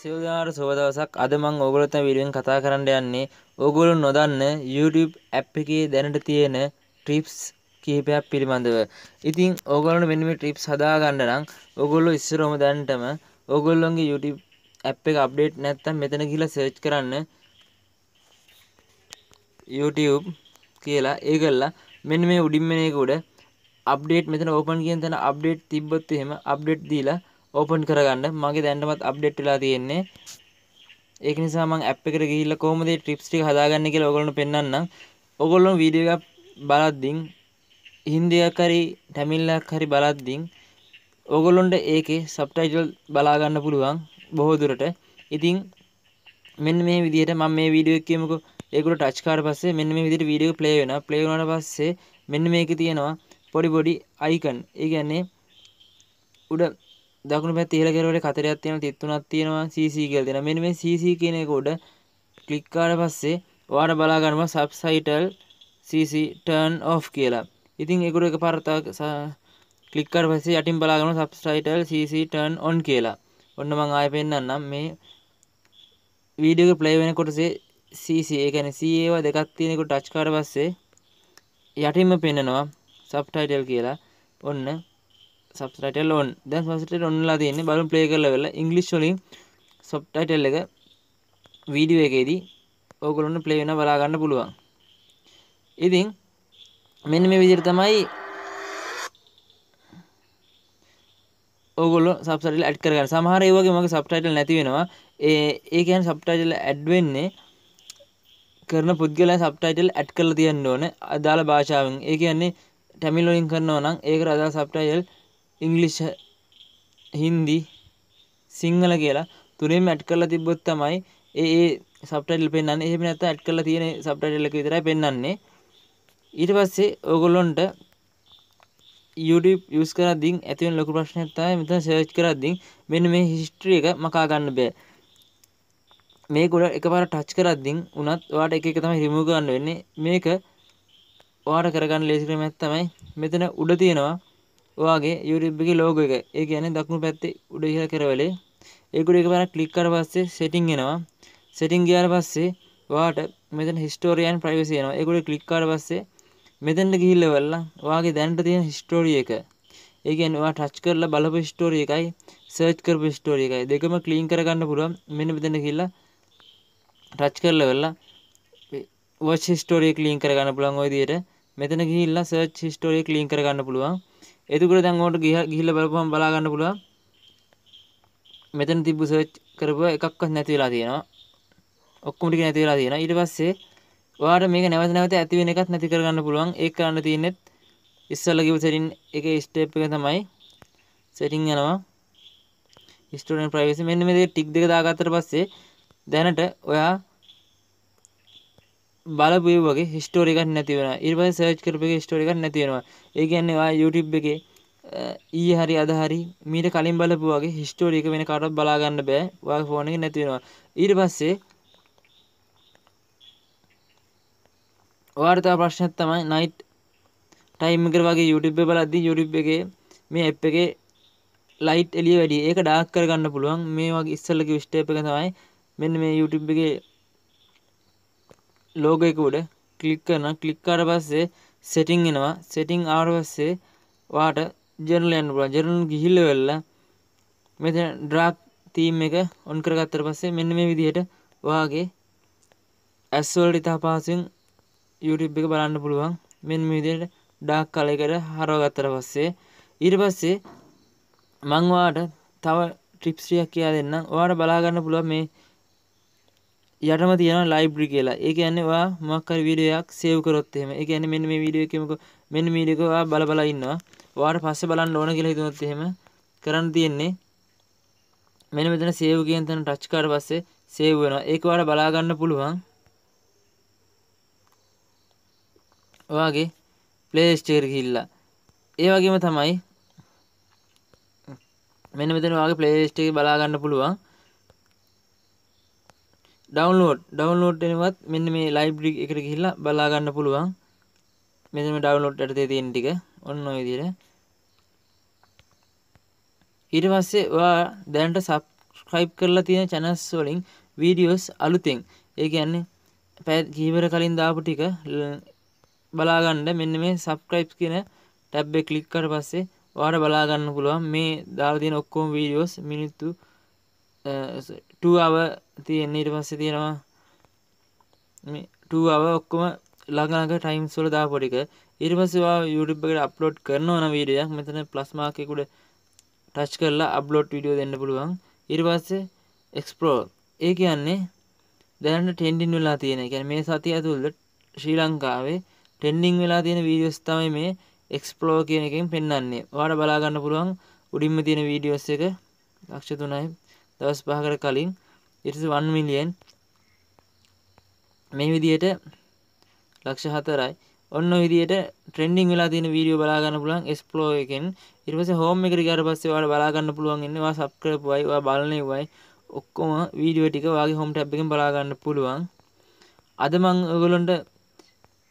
සියලුදාට සුබ දවසක් අද මම ඕගොල්ලොත් වීඩියෝෙන් කතා කරන්න යන්නේ ඕගොල්ලෝ නොදන්න YouTube app එකේ දැනට තියෙන ටිප්ස් කිහිපයක් පිළිබඳව. ඉතින් ඕගොල්ලෝ මෙන්න මේ ටිප්ස් හදා ගන්න නම් ඕගොල්ලෝ ඉස්සරහම දැනටම ඕගොල්ලොන්ගේ YouTube app එක අප්ඩේට් නැත්තම් මෙතන ගිහිල්ලා සර්ච් කරන්න YouTube කියලා ඒකල්ලා මෙන්න මේ උඩින් මෙන එක උඩ අප්ඩේට් මෙතන ඕපන් කියන තැන අප්ඩේට් තිබ්බොත් එහෙම අප්ඩේට් දීලා ඕපන් කරගන්න මගේ දැන්ටමත් අප්ඩේට් වෙලා තියෙන්නේ ඒක නිසා මම ඇප් එකට ගිහිල්ලා කොහොමද මේ ටිප්ස් ටික හදාගන්නේ කියලා ඔයගොල්ලන්ට පෙන්වන්නම් ඔයගොල්ලෝ වීඩියෝ එක බලද්දී හින්දියක් හරි තමිල්ලක් හරි බලද්දී ඔයගොල්ලොන්ට ඒකේ සබ්ටයිටල් බලා ගන්න පුළුවන් බොහෝ දුරට. ඉතින් මෙන්න මේ විදිහට මම මේ වීඩියෝ එක කියමුකෝ ඒගොල්ලෝ ටච් කරලා පස්සේ මෙන්න මේ විදිහට වීඩියෝ එක ප්ලේ වෙනවා. ප්ලේ වුණාට පස්සේ මෙන්න මේකේ තියෙනවා පොඩි පොඩි අයිකන්. ඒ කියන්නේ උඩ දකුණු පැත් ඉහළ කෙරවලේ කතරයක් තියෙනවා 33ක් තියෙනවා CC කියලා දෙනවා. මෙන්න මේ CC කියන එක උඩ ක්ලික් කරාට පස්සේ ඔයාලා බලා ගන්නවා subtitle CC turn off කියලා. ඉතින් ඒක උඩ එකපාරට ක්ලික් කරාට පස්සේ යටින් බලා ගන්නවා subtitle CC turn on කියලා. ඔන්න මං ආයෙ පෙන්නන්නම් මේ වීඩියෝ එක ප්ලේ වෙනකොටසේ CC ඒ කියන්නේ C ඒවා දෙකක් තියෙන එක ටච් කරාට පස්සේ යටින්ම පෙන්නනවා subtitle කියලා. ඔන්න සබ්ටයිටල් ඔන් දැන් සබ්ටයිටල් ඔන්ලා තියෙන්නේ බලමු ප්ලේ කරලා වෙලා ඉංග්‍රීසි වලින් සබ්ටයිටල් එක වීඩියෝ එකේදී ඕගොල්ලොන්ට ප්ලේ වෙනවා බලා ගන්න පුළුවන්. ඉතින් මෙන්න මේ විදිහට තමයි ඕගොල්ලෝ සබ්ටයිටල් ඇඩ් කරගන්න. සමහර ඒ වගේ මගේ සබ්ටයිටල් නැති වෙනවා. ඒ ඒ කියන්නේ සබ්ටයිටල් ඇඩ් වෙන්නේ කරන පුද්ගලයා සබ්ටයිටල් ඇඩ් කරලා තියන්න ඕනේ අදාළ භාෂාවෙන්. ඒ කියන්නේ ටැමිල් වලින් කරනවා නම් ඒකට අදාළ සබ්ටයිටල් ඉංග්ලිෂ් හින්දි සිංහල කියලා තුනෙන් ඇට් කරලා තිබ්බොත් තමයි ඒ ඒ සබ්ටයිටල් පෙන්වන්නේ. එහෙම නැත්නම් ඇඩ් කරලා තියෙන සබ්ටයිටල් එක විතරයි පෙන්වන්නේ. ඊට පස්සේ ඕගොල්ලොන්ට YouTube යූස් කරද්දී ඇති වෙන ලොකු ප්‍රශ්නයක් තමයි මෙතන සර්ච් කරද්දී මෙන්න මේ හිස්ටරි එක මකා ගන්න බෑ. මේක උඩ එකපාර ටච් කරද්දී උනත් ඔයාට එක එක තමයි රිමූව් කරන්න වෙන්නේ. මේක ඔයාට කරගන්න ලේසි ක්‍රමයක් තමයි මෙතන උඩ තියෙනවා ඔයාගේ YouTube එකේ logo එක. ඒ කියන්නේ දකුණු පැත්තේ උඩ ඉහළ කෙරවලේ ඒකට එක පාරක් ක්ලික් කරලා පස්සේ setting එනවා. setting ගියාට පස්සේ ඔයාට මෙතන history and privacy එනවා. ඒකට ක්ලික් කරලා පස්සේ මෙතනට ගිහිල්ලා බලලා ඔයාගේ දැනට තියෙන history එක. ඒ කියන්නේ ඔයා ටච් කරලා බලපු history එකයි search කරපු history එකයි දෙකම clean කරගන්න පුළුවන්. මෙන්න මෙතන ගිහිල්ලා ටච් කරලා බලලා වච් හිස්ටෝරිය ක්ලීන් කරගන්න පුළුවන් ඔය විදිහට මෙතන ගිහිල්ලා සර්ච් හිස්ටෝරිය ක්ලීන් කරගන්න පුළුවන් එතුකට දැන් ඕට ගිහ ගිහිල්ල බලපම් බලාගන්න පුළා මෙතන තිබ්බු සර්ච් කරපු එකක්වත් නැතිවෙලා තියෙනවා ඔක්කොමටික නැතිවෙලා තියෙන ඊට පස්සේ වාට මේක නැවත නැවත ඇතිවෙන එකත් නැති කරගන්න පුළුවන් ඒ කරන්න තියනෙත් ඉස්සල්ල කිව සෙටින් එක ස්ටේප් එක තමයි සෙටිං යනවා ස්ටඩන් ප්‍රවේසි මෙන්න මේ ටික් දෙක දාගත්තර පස්සේ දැනට ඔයා බලපු වගේ හිස්ටෝරි එකක් නැති වෙන ඉර්වයි සර්ච් කරප එක ස්ටෝරි එකක් නැති වෙනවා ඒ කියන්නවා YouTube එකේ ඊ හරි අදහරි මීට කලින් බලපු වගේ හිස්ටෝරි එක වෙන කාටවත් බලා ගන්න බෑ ඔයාගේ ෆෝන් එකේ නැති වෙනවා ඊට පස්සේ ඔයාට තව ප්‍රශ්නයක් තමයි නයිට් ටයිම් එකට වගේ YouTube එක බලද්දී YouTube එකේ මේ app එකේ ලයිට් එළිය වැඩි ඒක ඩාක් කරගන්න පුළුවන් මේ වගේ ඉස්සල්ලක විස්ටේප් එක තමයි මෙන්න මේ YouTube එකේ ලෝගයක උඩ ක්ලික් කරන ක්ලික්කාට පස්සේ සෙටිං එනවා සෙටිං ආරවස්සේ වාට ජර්නලයන්න පුළ ජරනු ගිහිල්ල වෙල්ල මෙත ඩ්‍රාක් තීම් එක ඔන් කරගත්තර පස්සේ මෙන්න මේ විදිහයට වාගේ ඇස්වල්ට ඉතා පාසින් යුටබ් එක බලන්න පුළුවන් මෙන් විදියට ඩාක් කලයකට හරෝගත්තර පස්සේ ඊට පස්සේ මංවාට තව ට්‍රිප්ස්්‍රියක් කියා දෙන්න වාට බලාගන්න පුළුව මේ යටම තියෙන ලයිබ්‍රි කියලා ඒ කියන්නවා මක්කර විඩියක් සේව් කරොත් එහෙම ඒ කියන්නේ මෙන්න මේ වීඩියෝ එකමක මෙන්න මේ වීඩියෝ එක ඔයා බල බල ඉන්නවා ඔයාට පස්සේ බලන්න ඕන කියලා හිතුනොත් එහෙම කරන්න තියෙන්නේ මෙන්න මෙතන සේව් කියන තැන ටච් කරලා පස්සේ සේව් වෙනවා ඒක ඔයාලා බලා ගන්න පුළුවන් ඔයාගේ ප්ලේ ස්ටෝර් එකට ගිහිල්ලා ඒ වගේම තමයි මෙන්න මෙතන ඔයාගේ ප්ලේ ලිස්ට් එක බලා ගන්න පුළුවන් ඩවන්ලෝඩ් ඩවන්ලෝඩ් එනවත් මෙන්න මේ ලයිබ්‍රි එකට ගිහිල්ලා බලා ගන්න පුළුවන් මෙන්න මේ ඩවන්ලෝඩ් යටතේ තියෙන ටික ඔන්න ඔය විදිහට ඊට පස්සේ ඔයා දැනට සබ්ස්ක්‍රයිබ් කරලා තියෙන channels වලින් videos අලුතෙන් ඒ කියන්නේ පැය කීවර කලින් දාපු ටික බලා ගන්න මෙන්න මේ subscribe කියන ටැබ් එක ක්ලික් කරලා පස්සේ ඔයාලට බලා ගන්න පුළුවන් මේ දාලා තියෙන ඔක්කොම videos මිනිත්තු ටාව තියෙන්නේ ඉට පස්ස තියෙනවා ටාව ඔක්කොම ළඟක ටයිම් සොල දා පොඩික ඉරිපසවා යුටබ්කට අප්ලෝඩ් කරන ඕන වීඩියක් මෙතන ප්ලස්මාකෙකුඩ ටච් කරලා අප්ලෝඩ් විඩියෝ දෙන්න පුළුවන් ඉරිපස්සේ එක්ස්පරෝ ඒ කියන්නේ දැනට ටෙන්ඩින් වෙලා තියෙන ගැන මේ සති ඇතුල්ද ශ්‍රී ලංකාවේ ටෙන්ඩිං වෙලා තියෙන වීඩියස්තමයි මේ එක්ස්පලෝ කියන එකෙන් පෙන්න්නන්නේ වාට බලාගන්න පුළුවන් උඩින්ම තියෙන වීඩියෝස් එක ලක්ෂ තුනයි දවස් පහකට කලින් ඉටස වන් මිලියෙන් මේ විදියට ලක්ෂ හතරයි ඔන්න විදියට ට්‍රෙන්ඩිං වෙලා තියෙන වීඩියෝ බලාගන්න පුළුවන් එස්ප්ලෝ එකෙන් ඊට පස්සේ හෝම් එකට ගියාට පස්සේ ඔයාලා බලාගන්න පුළුවන් ඉන්නේ ඔයා සබ්ස්ක්‍රයිබ් වයි ඔයා බලන්නේ වයි ඔක්කොම වීඩියෝ ටික ඔයාගේ හෝම් ටැබ් එකෙන් බලාගන්න පුළුවන් අද මං ඔයගොල්ලන්ට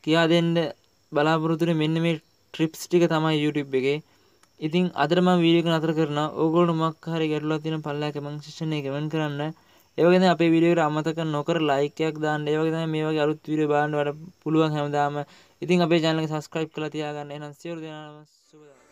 කියා දෙන්න බලාපොරොත්තුනේ මෙන්න මේ ට්‍රිප්ස් ටික තමයි YouTube එකේ ඉතින් අදර මම වීඩියෝ එක නතර කරනවා. ඕගොල්ලෝ මොකක් හරි ගැටලුවක් තියෙනම් පල්ලෑ කමෙන්ට් සෙක්ෂන් එකේ කමෙන්ට් කරන්න. ඒ වගේ තමයි අපේ වීඩියෝ එකට අමතක නොකර ලයික් එකක් දාන්න. ඒ වගේ තමයි මේ වගේ අලුත් වීඩියෝ බලන්න වඩා පුළුවන් හැමදාම. ඉතින් අපේ channel එක subscribe කරලා තියාගන්න. එහෙනම් සියලු දෙනාම සුබ දවසක්.